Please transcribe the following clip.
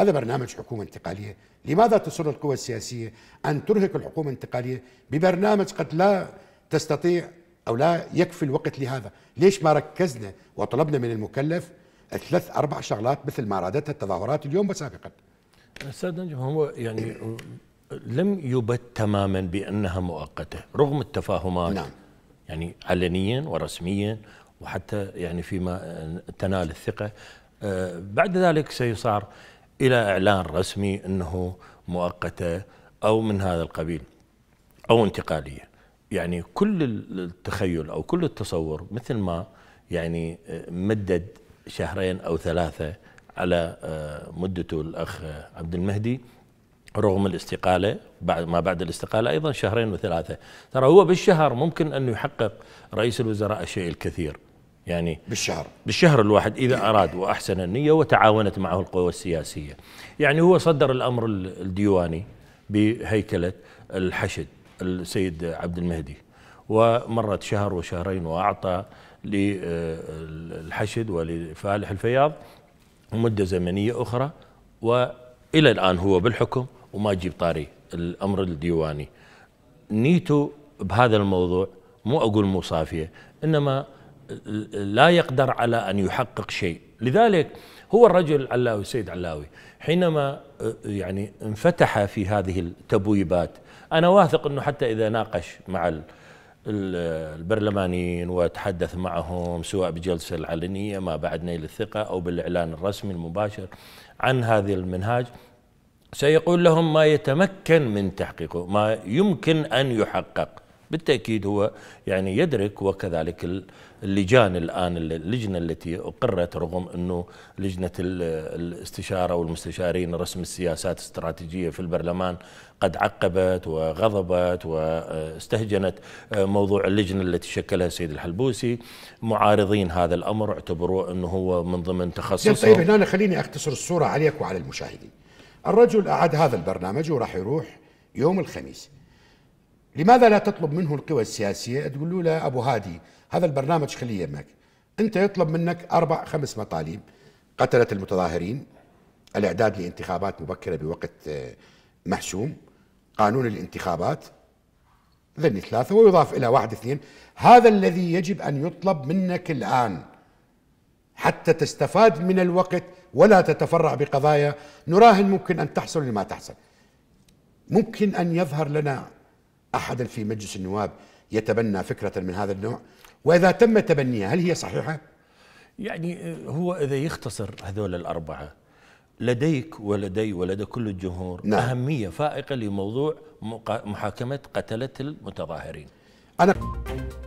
هذا برنامج حكومة انتقالية لماذا تصر القوى السياسية أن ترهق الحكومة الانتقالية ببرنامج قد لا تستطيع أو لا يكفي الوقت لهذا ليش ما ركزنا وطلبنا من المكلف ثلاث أربع شغلات مثل ما رادتها التظاهرات اليوم وسابقا أستاذ نجم هو يعني لم يبت تماما بأنها مؤقتة رغم التفاهمات نعم. يعني علنيا ورسميا وحتى يعني فيما تنال الثقة آه، بعد ذلك سيصار الى اعلان رسمي انه مؤقته او من هذا القبيل او انتقاليه يعني كل التخيل او كل التصور مثل ما يعني مدد شهرين او ثلاثه على مدته الاخ عبد المهدي رغم الاستقاله بعد ما بعد الاستقاله ايضا شهرين وثلاثه ترى هو بالشهر ممكن انه يحقق رئيس الوزراء الشيء الكثير يعني بالشهر بالشهر الواحد إذا أراد وأحسن النية وتعاونت معه القوى السياسية يعني هو صدر الأمر الديواني بهيكلة الحشد السيد عبد المهدي ومرت شهر وشهرين وأعطى للحشد آه، ولفالح الفياض مدة زمنية أخرى وإلى الآن هو بالحكم وما جيب طاري الأمر الديواني نيته بهذا الموضوع مو أقول مو صافية إنما لا يقدر على أن يحقق شيء لذلك هو الرجل العلاوي السيد علاوي حينما آه، يعني انفتح في هذه التبويبات أنا واثق أنه حتى إذا ناقش مع البرلمانيين وتحدث معهم سواء بجلسة العلنية ما بعد نيل الثقة أو بالإعلان الرسمي المباشر عن هذا المنهاج سيقول لهم ما يتمكن من تحقيقه ما يمكن أن يحقق بالتأكيد هو يعني يدرك وكذلك اللجان الآن اللجنة التي أقرت رغم أنه لجنة الاستشارة والمستشارين رسم السياسات الاستراتيجية في البرلمان قد عقبت وغضبت واستهجنت آه، موضوع اللجنة التي شكلها السيد الحلبوسي معارضين هذا الأمر اعتبروه أنه هو من ضمن تخصصه طيب هنا خليني أختصر الصورة عليك وعلى المشاهدين الرجل أعد هذا البرنامج وراح يروح يوم الخميس لماذا لا تطلب منه القوى السياسيه تقول له ابو هادي هذا البرنامج خليه يمك انت يطلب منك اربع خمس مطالب قتله المتظاهرين الاعداد لانتخابات مبكره بوقت آه، محسوم قانون الانتخابات ذني ثلاثة ويضاف إلى واحد اثنين هذا الذي يجب أن يطلب منك الآن حتى تستفاد من الوقت ولا تتفرع بقضايا نراهن ممكن أن تحصل لما تحصل ممكن أن يظهر لنا أحدا في مجلس النواب يتبنى فكرة من هذا النوع وإذا تم تبنيها هل هي صحيحة؟ يعني آه، هو إذا يختصر هذول الأربعة لديك ولدي ولدى كل الجمهور نعم. أهمية فائقة لموضوع محاكمة قتلة المتظاهرين أنا